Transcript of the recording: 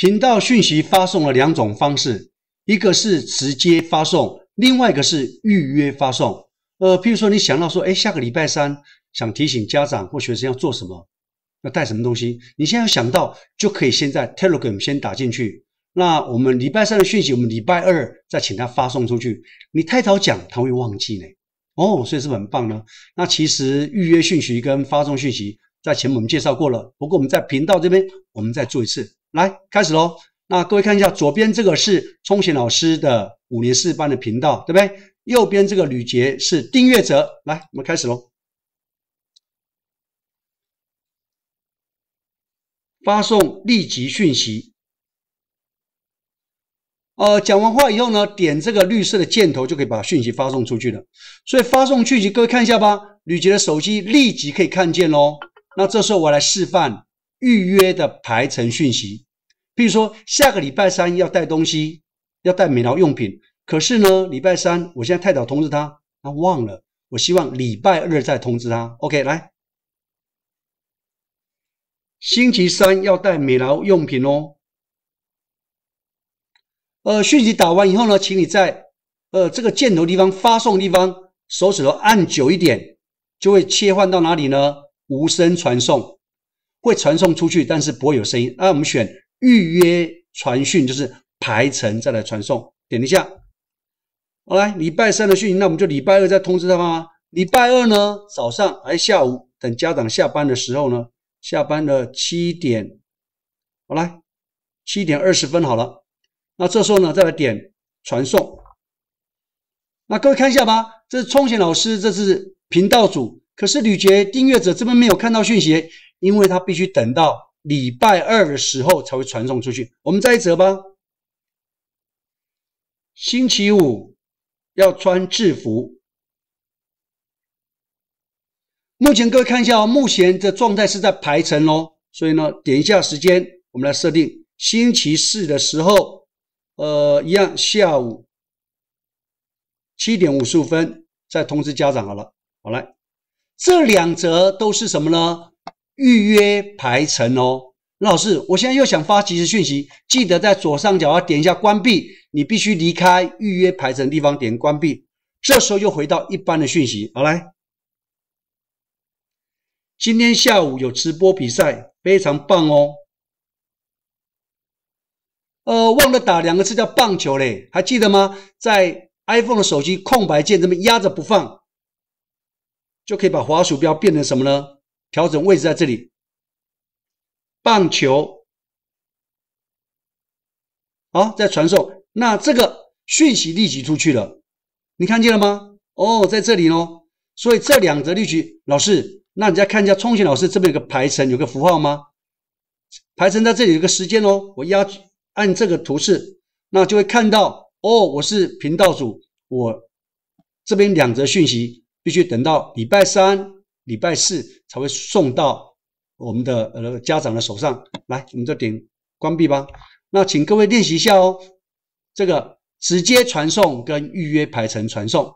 频道讯息发送了两种方式，一个是直接发送，另外一个是预约发送。呃，譬如说你想到说，哎，下个礼拜三想提醒家长或学生要做什么，要带什么东西，你现在想到就可以先在 Telegram 先打进去。那我们礼拜三的讯息，我们礼拜二再请他发送出去。你太早讲，他会忘记呢。哦，所以是很棒呢。那其实预约讯息跟发送讯息，在前面我们介绍过了。不过我们在频道这边，我们再做一次。来，开始喽！那各位看一下，左边这个是冲贤老师的五年四班的频道，对不对？右边这个吕杰是订阅者。来，我们开始喽，发送立即讯息。呃，讲完话以后呢，点这个绿色的箭头就可以把讯息发送出去了。所以发送讯息，各位看一下吧。吕杰的手机立即可以看见喽。那这时候我来示范。预约的排程讯息，譬如说下个礼拜三要带东西，要带美劳用品。可是呢，礼拜三我现在太早通知他，他忘了。我希望礼拜二再通知他。OK，来，星期三要带美劳用品哦。呃，讯息打完以后呢，请你在呃这个箭头地方发送地方，手指头按久一点，就会切换到哪里呢？无声传送。会传送出去，但是不会有声音啊！我们选预约传讯，就是排程再来传送，点一下。好，来礼拜三的讯，那我们就礼拜二再通知他们啊。礼拜二呢，早上还下午？等家长下班的时候呢？下班了七点，好来七点二十分好了。那这时候呢，再来点传送。那各位看一下吧，这是冲贤老师，这是频道组。可是吕杰订阅者这边没有看到讯息。因为它必须等到礼拜二的时候才会传送出去。我们再一折吧，星期五要穿制服。目前各位看一下，目前这状态是在排程哦，所以呢，点一下时间，我们来设定星期四的时候，呃，一样下午七点五十五分再通知家长好了。好来，这两折都是什么呢？预约排程哦，那老师，我现在又想发即时讯息，记得在左上角要点一下关闭。你必须离开预约排程地方，点关闭，这时候又回到一般的讯息。好来，今天下午有直播比赛，非常棒哦。呃，忘了打两个字叫棒球嘞，还记得吗？在 iPhone 的手机空白键这么压着不放，就可以把滑鼠标变成什么呢？调整位置在这里，棒球好在传送，那这个讯息立即出去了，你看见了吗？哦，在这里哦。所以这两则立即，老师，那你再看一下，冲显老师这边有个排程，有个符号吗？排程在这里有个时间哦。我压按这个图示，那就会看到哦，我是频道组，我这边两则讯息必须等到礼拜三。礼拜四才会送到我们的呃家长的手上，来，我们就点关闭吧。那请各位练习一下哦，这个直接传送跟预约排程传送。